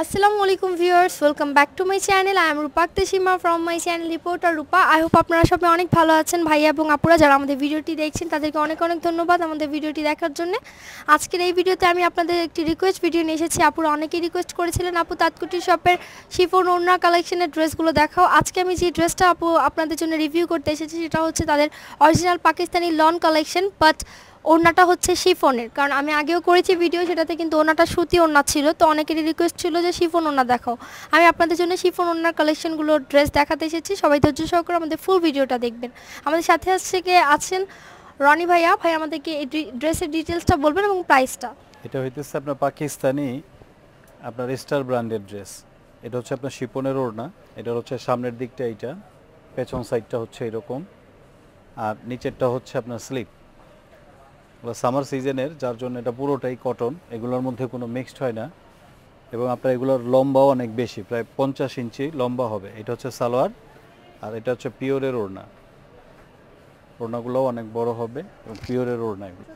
আসসালামু আলাইকুম viewers welcome back to my channel I am Rupakta Seema from my channel reporter Rupa I hope আপনারা সবাই অনেক ভালো আছেন ভাইয়া এবং আপুরা যারা আমাদের ভিডিওটি দেখছেন তাদেরকে অনেক অনেক ধন্যবাদ আমাদের ভিডিওটি দেখার জন্য আজকের এই ভিডিওতে আমি আপনাদের একটি রিকোয়েস্ট ভিডিও নিয়ে এসেছি আপুরা অনেকেই রিকোয়েস্ট করেছিলেন আপু তাতকুটি শপের শিফোন ওনা কালেকশনের ড্রেসগুলো দেখাও আজকে আমি যে ড্রেসটা আপু আপনাদের জন্য রিভিউ করতে এসেছি সেটা হচ্ছে তাদের original Pakistani lawn collection but ওড়নাটা হচ্ছে শিফনের কারণ আমি আগেও করেছি ভিডিও সেটাতে কিন্তু ওনাটা সুতি ওড়না ছিল তো অনেকেরই রিকোয়েস্ট ছিল যে শিফন ওড়না দেখাও আমি আপনাদের জন্য শিফন ওড়নার কালেকশনগুলো ড্রেস দেখাতে এসেছি সবাই ধৈর্য সহকারে আমাদের ফুল ভিডিওটা দেখবেন আমাদের সাথে আসছে কে আছেন রনি ভাইয়া ভাই আমাদেরকে এই ড্রেসের ডিটেলসটা বলবেন এবং প্রাইসটা এটা হইতেছে আপনার পাকিস্তানি আপনার স্টার ব্র্যান্ডের ড্রেস এটা হচ্ছে আপনার শিপনের ওড়না এটা হচ্ছে সামনের দিকটা এইটা পেছন সাইডটা হচ্ছে এরকম আর নিচেরটা হচ্ছে আপনার স্লিপ বা সামার সিজনের যার জন্য এটা পুরোটাই কটন এগুলোর মধ্যে কোনো মিক্সড হয় না এবং আপনার এগুলোর লম্বাও অনেক বেশি প্রায় পঞ্চাশ ইঞ্চি লম্বা হবে এটা হচ্ছে সালোয়ার আর এটা হচ্ছে পিওরের ওড়না ওড়নাগুলোও অনেক বড় হবে এবং পিওরের ওড়না এগুলো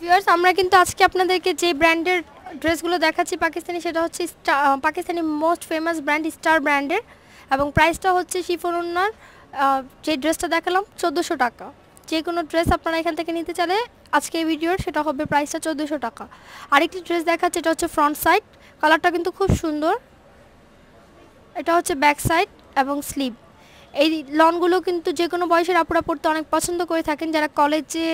ভিউয়ার্স আমরা কিন্তু আজকে আপনাদেরকে যে ব্র্যান্ডের ড্রেসগুলো দেখাচ্ছি পাকিস্তানি সেটা হচ্ছে Pakistani most famous brand star ব্র্যান্ডের এবং প্রাইসটা হচ্ছে শিফোনার যে ড্রেসটা দেখালাম চোদ্দোশো টাকা যে কোনো ড্রেস আপনারা এখান থেকে নিতে চাইলে আজকে এই ভিডিওর সেটা হবে প্রাইসটা চোদ্দোশো টাকা আরেকটি ড্রেস দেখাচ্ছে এটা হচ্ছে ফ্রন্ট সাইড কালারটা কিন্তু খুব সুন্দর এটা হচ্ছে ব্যাক সাইড এবং স্লিভ এই লনগুলো কিন্তু যে কোনো বয়সের আপুরা পড়তে অনেক পছন্দ করে থাকেন যারা কলেজে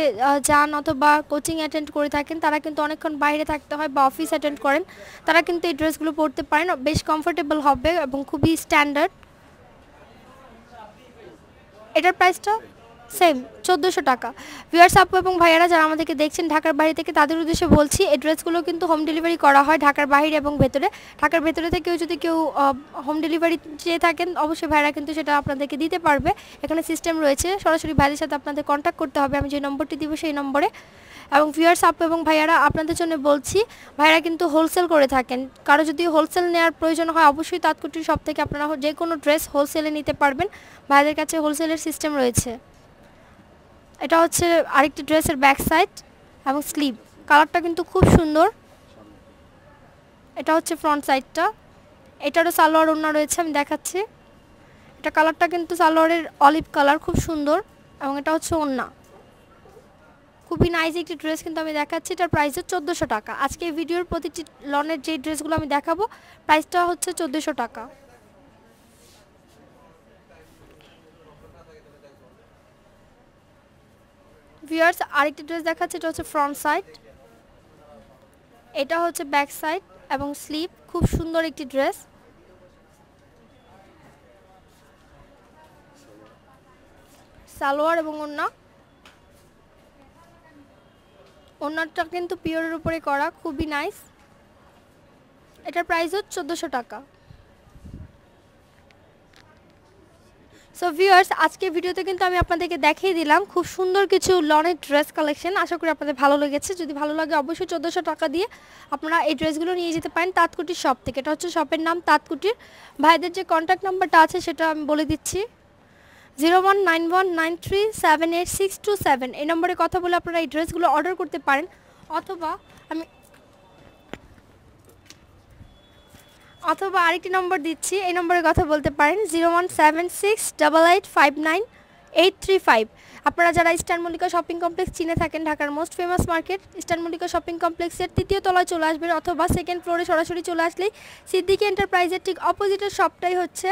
যান অথবা কোচিং অ্যাটেন্ড করে থাকেন তারা কিন্তু অনেকক্ষণ বাইরে থাকতে হয় বা অফিস অ্যাটেন্ড করেন তারা কিন্তু এই ড্রেসগুলো পরতে পারেন বেশ কমফোর্টেবল হবে এবং খুবই স্ট্যান্ডার্ড এটার প্রাইসটা সেম চোদ্দোশো টাকা ভিউয়ার্স আপু এবং ভাইয়ারা যারা আমাদেরকে দেখছেন ঢাকার বাইরে থেকে তাদের উদ্দেশ্যে বলছি এই ড্রেসগুলো কিন্তু হোম ডেলিভারি করা হয় ঢাকার বাইরে এবং ভেতরে ঢাকার ভেতরে থেকেও যদি কেউ হোম ডেলিভারি চেয়ে থাকেন অবশ্যই ভাইয়ারা কিন্তু সেটা আপনাদেরকে দিতে পারবে এখানে সিস্টেম রয়েছে সরাসরি ভাইয়ের সাথে আপনাদের কন্ট্যাক্ট করতে হবে আমি যে নম্বরটি দিব সেই নম্বরে এবং ভিউয়ার্স আপু এবং ভাইয়ারা আপনাদের জন্য বলছি ভাইয়ারা কিন্তু হোলসেল করে থাকেন কারো যদি হোলসেল নেওয়ার প্রয়োজন হয় অবশ্যই তাৎকুটির সব থেকে আপনারা যে কোনো ড্রেস হোলসেলে নিতে পারবেন ভাইয়াদের কাছে হোলসেলের সিস্টেম রয়েছে এটা হচ্ছে আরেকটি ড্রেসের ব্যাক সাইড এবং স্লিভ কালারটা কিন্তু খুব সুন্দর এটা হচ্ছে ফ্রন্ট সাইডটা এটারও সালোয়ার ওড়না রয়েছে আমি দেখাচ্ছি এটা কালারটা কিন্তু সালোয়ারের অলিভ কালার খুব সুন্দর এবং এটা হচ্ছে ওড়না খুবই নাইস একটি ড্রেস কিন্তু আমি দেখাচ্ছি এটার প্রাইস হচ্ছে চোদ্দোশো টাকা আজকে এই ভিডিওর প্রতিটি লনের যে ড্রেসগুলো আমি দেখাবো প্রাইসটা হচ্ছে চোদ্দোশো টাকা ভিউয়ার্স আরেকটি ড্রেস দেখাচ্ছে এটা হচ্ছে ফ্রন্ট সাইড এটা হচ্ছে ব্যাক সাইড এবং স্লিপ খুব সুন্দর একটি ড্রেস সালোয়ার এবং অন্য অন্যটা কিন্তু পিওরের উপরে করা খুবই নাইস এটার প্রাইস হচ্ছে চোদ্দোশো টাকা সো ভিউয়ার্স আজকে ভিডিওতে কিন্তু আমি আপনাদেরকে দেখিয়ে দিলাম খুব সুন্দর কিছু লনের ড্রেস কালেকশন আশা করি আপনাদের ভালো লেগেছে যদি ভালো লাগে অবশ্যই চোদ্দোশো টাকা দিয়ে আপনারা এই ড্রেসগুলো নিয়ে যেতে পারেন তাঁতকুটির শপ থেকে এটা হচ্ছে শপের নাম তাঁতকুটির ভাইদের যে কন্ট্যাক্ট নাম্বারটা আছে সেটা আমি বলে দিচ্ছি zero one nine one nine three seven eight six two seven এই নম্বরে কথা বলে আপনারা এই ড্রেসগুলো অর্ডার করতে পারেন অথবা আমি অথবা আরেকটি নম্বর দিচ্ছি এই নম্বরে কথা বলতে পারেন zero one seven six double eight five nine eight three five আপনারা যারা ইস্টার্ন মল্লিকা শপিং কমপ্লেক্স চিনে থাকেন ঢাকার most famous market Eastern Mallika shopping কমপ্লেক্সের তৃতীয় তলায় চলে আসবেন অথবা সেকেন্ড ফ্লোরে সরাসরি চলে আসলেই সিদ্দিকি এন্টারপ্রাইজের ঠিক অপোজিটের শপটাই হচ্ছে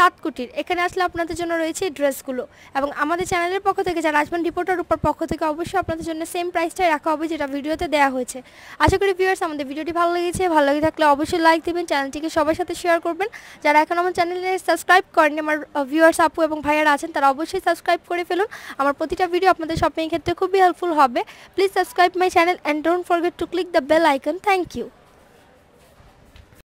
তাঁতকুটির এখানে আসলে আপনাদের জন্য রয়েছে ড্রেসগুলো এবং আমাদের চ্যানেলের পক্ষ থেকে যারা আসবেন রিপোর্টার উপর পক্ষ থেকে অবশ্যই আপনাদের জন্য সেম প্রাইসটাই রাখা হবে যেটা ভিডিওতে দেওয়া হয়েছে আশা করি ভিউয়ার্স আমাদের ভিডিওটি ভালো লেগেছে ভালো লেগে থাকলে অবশ্যই লাইক দেবেন চ্যানেলটিকে সবার সাথে শেয়ার করবেন যারা এখন আমার চ্যানেলে সাবস্ক্রাইব করেন আমার ভিউয়ার্স আপু এবং ভাইয়ারা আছেন তারা অবশ্যই সাবস্ক্রাইব করে ফেলুন আমার প্রতিটা ভিডিও আপনাদের শপিংয়ের ক্ষেত্রে খুবই হেল্পফুল হবে please subscribe my channel and don't forget to click the bell icon thank you